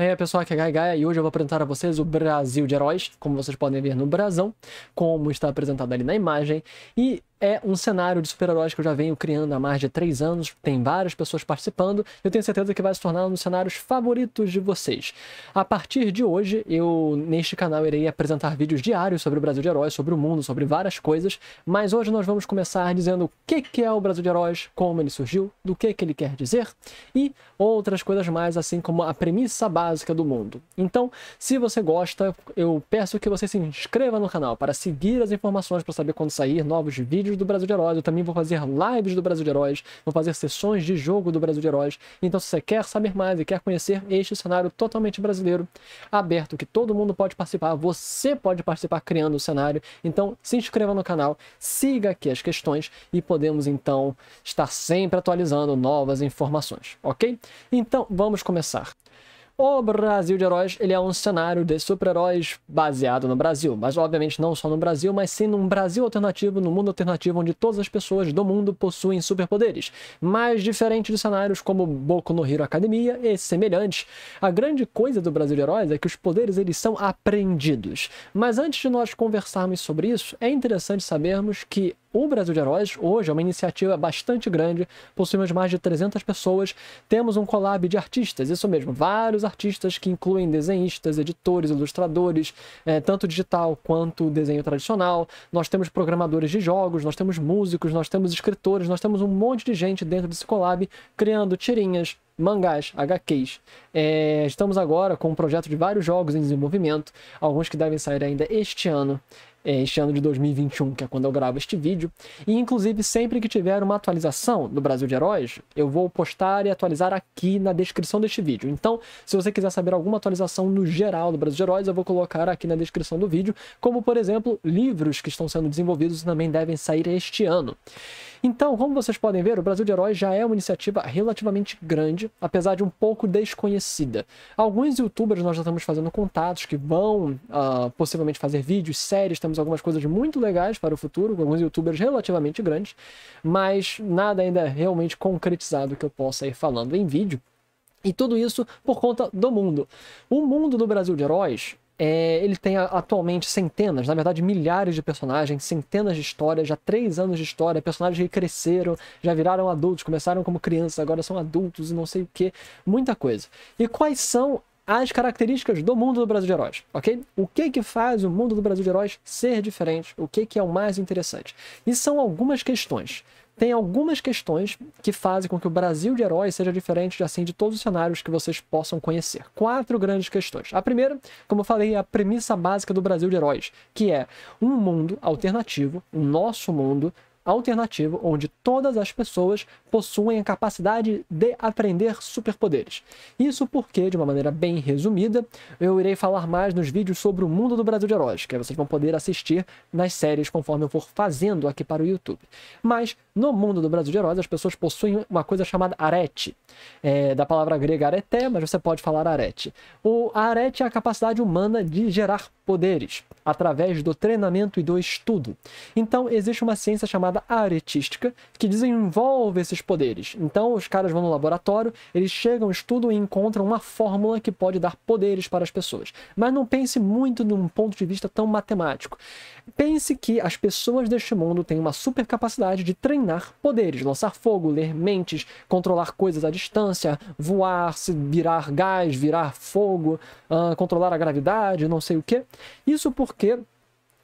É, pessoal, aqui é Gai Gaia e hoje eu vou apresentar a vocês o Brasil de Heróis, como vocês podem ver no brasão, como está apresentado ali na imagem. E é um cenário de super-heróis que eu já venho criando há mais de três anos, tem várias pessoas participando, eu tenho certeza que vai se tornar um dos cenários favoritos de vocês. A partir de hoje, eu neste canal irei apresentar vídeos diários sobre o Brasil de Heróis, sobre o mundo, sobre várias coisas, mas hoje nós vamos começar dizendo o que, que é o Brasil de Heróis, como ele surgiu, do que, que ele quer dizer e outras coisas mais, assim como a premissa básica do mundo. Então, se você gosta, eu peço que você se inscreva no canal para seguir as informações para saber quando sair novos vídeos vídeos do Brasil de Heróis, eu também vou fazer lives do Brasil de Heróis, vou fazer sessões de jogo do Brasil de Heróis. Então, se você quer saber mais e quer conhecer este cenário totalmente brasileiro, aberto, que todo mundo pode participar, você pode participar criando o cenário. Então, se inscreva no canal, siga aqui as questões e podemos então estar sempre atualizando novas informações, ok? Então, vamos começar. O Brasil de Heróis, ele é um cenário de super-heróis baseado no Brasil, mas obviamente não só no Brasil, mas sim num Brasil alternativo, num mundo alternativo onde todas as pessoas do mundo possuem superpoderes. Mas diferente de cenários como Boku no Hero Academia e semelhantes, a grande coisa do Brasil de Heróis é que os poderes eles são aprendidos. Mas antes de nós conversarmos sobre isso, é interessante sabermos que o Brasil de Heróis hoje é uma iniciativa bastante grande, possuímos mais de 300 pessoas, temos um collab de artistas, isso mesmo, vários artistas que incluem desenhistas, editores, ilustradores, é, tanto digital quanto desenho tradicional. Nós temos programadores de jogos, nós temos músicos, nós temos escritores, nós temos um monte de gente dentro desse collab criando tirinhas, mangás, HQs. É, eh, estamos agora com um projeto de vários jogos em desenvolvimento, alguns que devem sair ainda este ano. É, este ano de 2021, que é quando eu gravo este vídeo. E inclusive, sempre que tiver uma atualização do Brasil de Heróis, eu vou postar e atualizar aqui na descrição deste vídeo. Então, se você quiser saber alguma atualização no geral do Brasil de Heróis, eu vou colocar aqui na descrição do vídeo, como por exemplo, livros que estão sendo desenvolvidos e também devem sair este ano. Então, como vocês podem ver, o Brasil de Heróis já é uma iniciativa relativamente grande, apesar de um pouco desconhecida. Alguns youtubers nós já estamos fazendo contatos que vão uh, possivelmente fazer vídeos, séries, temos algumas coisas muito legais para o futuro, com alguns youtubers relativamente grandes, mas nada ainda realmente concretizado que eu possa ir falando em vídeo. E tudo isso por conta do mundo. O mundo do Brasil de Heróis é, ele tem atualmente centenas, na verdade milhares de personagens, centenas de histórias, já três anos de história, personagens que cresceram, já viraram adultos, começaram como crianças, agora são adultos e não sei o que, muita coisa. E quais são as características do mundo do Brasil de Heróis, ok? O que que faz o mundo do Brasil de Heróis ser diferente? O que que é o mais interessante? E são algumas questões tem algumas questões que fazem com que o Brasil de heróis seja diferente de, assim, de todos os cenários que vocês possam conhecer. Quatro grandes questões. A primeira, como eu falei, é a premissa básica do Brasil de heróis, que é um mundo alternativo, o nosso mundo, alternativo onde todas as pessoas possuem a capacidade de aprender superpoderes. Isso porque, de uma maneira bem resumida, eu irei falar mais nos vídeos sobre o mundo do Brasil de Heróis, que vocês vão poder assistir nas séries conforme eu for fazendo aqui para o YouTube. Mas, no mundo do Brasil de Heróis, as pessoas possuem uma coisa chamada arete, é, da palavra grega areté, mas você pode falar arete. O arete é a capacidade humana de gerar poderes, através do treinamento e do estudo. Então, existe uma ciência chamada aretística que desenvolve esses poderes. Então, os caras vão no laboratório, eles chegam, estudam e encontram uma fórmula que pode dar poderes para as pessoas. Mas não pense muito num ponto de vista tão matemático. Pense que as pessoas deste mundo têm uma super capacidade de treinar poderes, lançar fogo, ler mentes, controlar coisas à distância, voar, se virar gás, virar fogo, uh, controlar a gravidade, não sei o que. Isso porque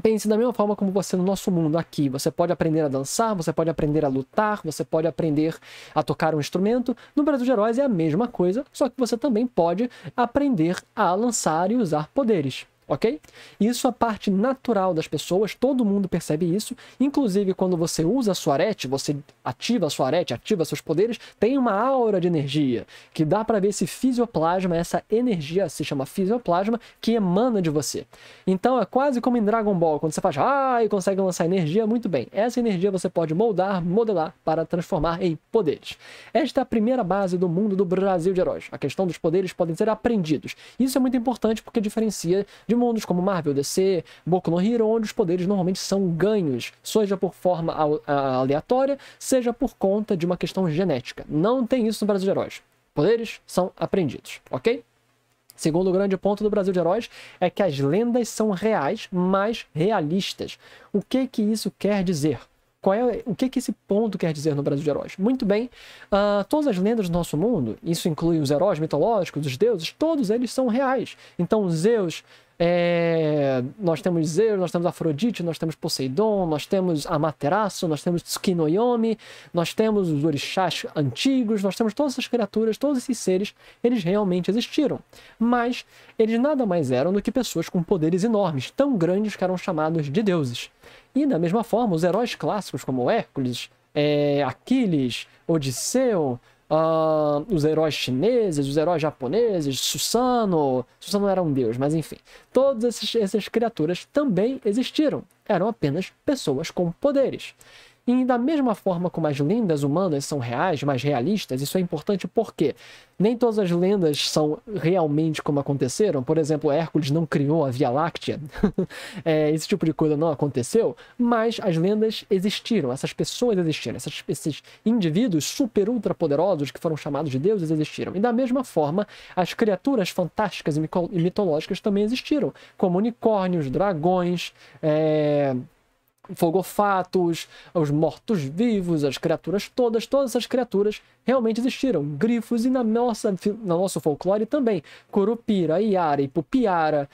Pense da mesma forma como você no nosso mundo aqui. Você pode aprender a dançar, você pode aprender a lutar, você pode aprender a tocar um instrumento. No Brasil de Heróis é a mesma coisa, só que você também pode aprender a lançar e usar poderes ok? Isso é parte natural das pessoas, todo mundo percebe isso. Inclusive, quando você usa a sua arete, você ativa a sua arete, ativa seus poderes, tem uma aura de energia, que dá para ver esse fisioplasma, essa energia se chama fisioplasma, que emana de você. Então, é quase como em Dragon Ball, quando você faz ah, e consegue lançar energia, muito bem. Essa energia você pode moldar, modelar, para transformar em poderes. Esta é a primeira base do mundo do Brasil de heróis. A questão dos poderes podem ser aprendidos. Isso é muito importante porque diferencia de mundos como Marvel, DC, Boku no Hero, onde os poderes normalmente são ganhos, seja por forma aleatória, seja por conta de uma questão genética. Não tem isso no Brasil de Heróis. Poderes são aprendidos, ok? Segundo grande ponto do Brasil de Heróis é que as lendas são reais, mas realistas. O que que isso quer dizer? Qual é, o que, que esse ponto quer dizer no Brasil de Heróis? Muito bem, uh, todas as lendas do nosso mundo, isso inclui os heróis mitológicos, os deuses, todos eles são reais. Então, Zeus, é, nós temos Zeus, nós temos Afrodite, nós temos Poseidon, nós temos Amaterasu, nós temos Tsukinoyomi, nós temos os orixás antigos, nós temos todas essas criaturas, todos esses seres, eles realmente existiram. Mas eles nada mais eram do que pessoas com poderes enormes, tão grandes que eram chamados de deuses. E da mesma forma, os heróis clássicos como Hércules, é, Aquiles, Odisseu, uh, os heróis chineses, os heróis japoneses, Susano. Susano era um deus, mas enfim. Todas essas criaturas também existiram. Eram apenas pessoas com poderes. E da mesma forma como as lendas humanas são reais, mais realistas, isso é importante porque nem todas as lendas são realmente como aconteceram. Por exemplo, Hércules não criou a Via Láctea. é, esse tipo de coisa não aconteceu, mas as lendas existiram, essas pessoas existiram, essas, esses indivíduos super ultra poderosos que foram chamados de deuses existiram. E da mesma forma, as criaturas fantásticas e mitológicas também existiram, como unicórnios, dragões, é fogofatos, os mortos-vivos, as criaturas todas, todas essas criaturas realmente existiram. Grifos e na nossa, na nosso folclore também. Curupira, Iara, Ipupiara,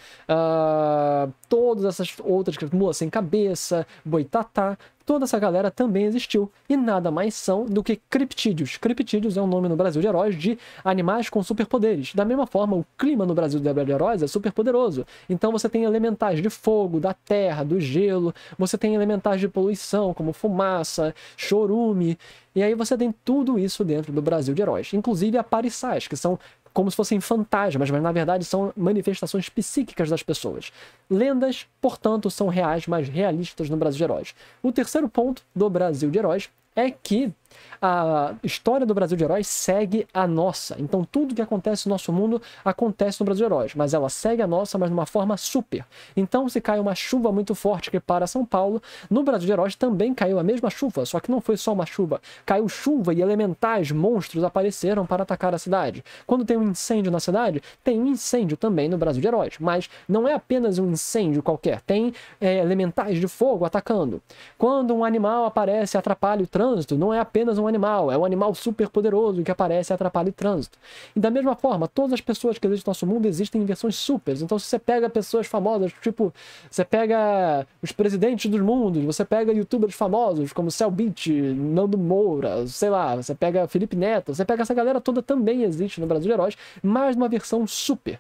uh, todas essas outras criaturas, mula sem cabeça, boitatá, toda essa galera também existiu. E nada mais são do que criptídeos. Criptídeos é um nome no Brasil de heróis de animais com superpoderes. Da mesma forma, o clima no Brasil de heróis é superpoderoso. Então você tem elementais de fogo, da terra, do gelo, você tem elementais de poluição, como fumaça, chorume. E aí você tem tudo isso dentro do Brasil de heróis. Inclusive aparissais, que são como se fossem fantasmas, mas na verdade são manifestações psíquicas das pessoas. Lendas, portanto, são reais, mas realistas no Brasil de Heróis. O terceiro ponto do Brasil de Heróis é que a história do Brasil de Heróis segue a nossa. Então, tudo que acontece no nosso mundo acontece no Brasil de Heróis, mas ela segue a nossa, mas de uma forma super. Então, se cai uma chuva muito forte que para São Paulo, no Brasil de Heróis também caiu a mesma chuva, só que não foi só uma chuva. Caiu chuva e elementais, monstros apareceram para atacar a cidade. Quando tem um incêndio na cidade, tem um incêndio também no Brasil de Heróis, mas não é apenas um incêndio qualquer, tem é, elementais de fogo atacando. Quando um animal aparece e atrapalha o trânsito, não é apenas apenas um animal, é um animal super poderoso que aparece e atrapalha o trânsito. E da mesma forma, todas as pessoas que existem no nosso mundo existem em versões supers. Então, se você pega pessoas famosas, tipo, você pega os presidentes dos mundos, você pega youtubers famosos como Cell Beat, Nando Moura, sei lá, você pega Felipe Neto, você pega essa galera toda também existe no Brasil de Heróis, mas numa versão super.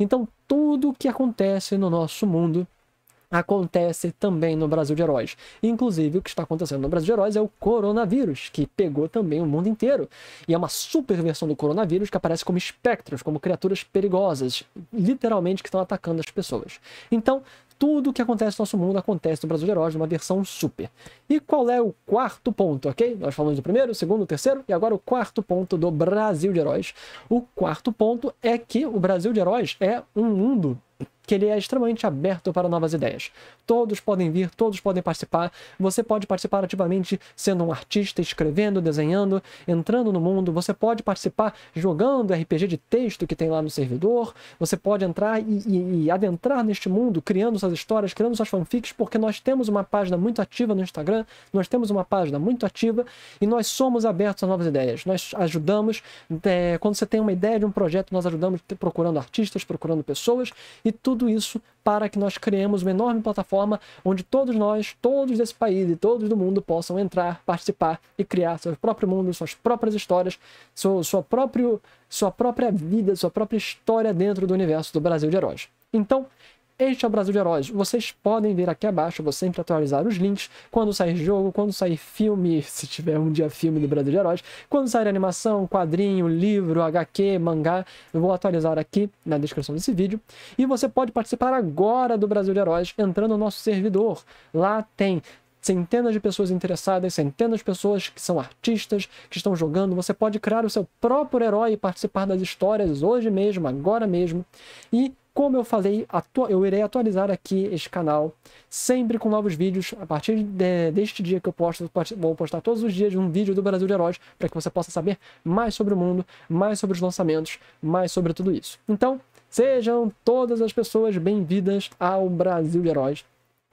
Então, tudo que acontece no nosso mundo acontece também no Brasil de Heróis. Inclusive, o que está acontecendo no Brasil de Heróis é o coronavírus, que pegou também o mundo inteiro. E é uma super versão do coronavírus que aparece como espectros, como criaturas perigosas, literalmente que estão atacando as pessoas. Então, tudo o que acontece no nosso mundo acontece no Brasil de Heróis, numa versão super. E qual é o quarto ponto, ok? Nós falamos do primeiro, o segundo, o terceiro, e agora o quarto ponto do Brasil de Heróis. O quarto ponto é que o Brasil de Heróis é um mundo que ele é extremamente aberto para novas ideias. Todos podem vir, todos podem participar. Você pode participar ativamente sendo um artista, escrevendo, desenhando, entrando no mundo. Você pode participar jogando RPG de texto que tem lá no servidor. Você pode entrar e, e, e adentrar neste mundo, criando suas histórias, criando suas fanfics, porque nós temos uma página muito ativa no Instagram, nós temos uma página muito ativa e nós somos abertos a novas ideias. Nós ajudamos, é, quando você tem uma ideia de um projeto, nós ajudamos procurando artistas, procurando pessoas e tudo tudo isso para que nós criemos uma enorme plataforma onde todos nós, todos desse país e todos do mundo possam entrar, participar e criar seu próprio mundo, suas próprias histórias, sua, próprio, sua própria vida, sua própria história dentro do universo do Brasil de Heróis. Então, este é o Brasil de Heróis. Vocês podem ver aqui abaixo, vou sempre atualizar os links. Quando sair jogo, quando sair filme, se tiver um dia filme do Brasil de Heróis, quando sair animação, quadrinho, livro, HQ, mangá, eu vou atualizar aqui na descrição desse vídeo. E você pode participar agora do Brasil de Heróis entrando no nosso servidor. Lá tem centenas de pessoas interessadas, centenas de pessoas que são artistas, que estão jogando. Você pode criar o seu próprio herói e participar das histórias hoje mesmo, agora mesmo. E como eu falei, eu irei atualizar aqui este canal sempre com novos vídeos. A partir de, deste dia que eu posto, vou postar todos os dias um vídeo do Brasil de Heróis para que você possa saber mais sobre o mundo, mais sobre os lançamentos, mais sobre tudo isso. Então, sejam todas as pessoas bem-vindas ao Brasil de Heróis.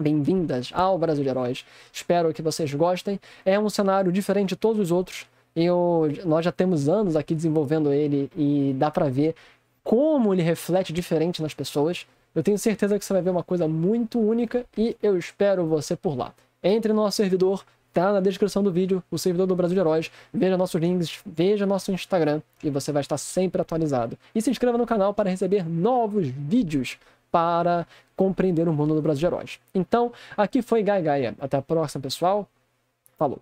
Bem-vindas ao Brasil de Heróis. Espero que vocês gostem. É um cenário diferente de todos os outros. Eu, nós já temos anos aqui desenvolvendo ele e dá para ver como ele reflete diferente nas pessoas. Eu tenho certeza que você vai ver uma coisa muito única e eu espero você por lá. Entre no nosso servidor, tá na descrição do vídeo, o servidor do Brasil de Heróis. Veja nossos links, veja nosso Instagram e você vai estar sempre atualizado. E se inscreva no canal para receber novos vídeos para compreender o mundo do Brasil de Heróis. Então, aqui foi Gai Gaia. Até a próxima, pessoal. Falou!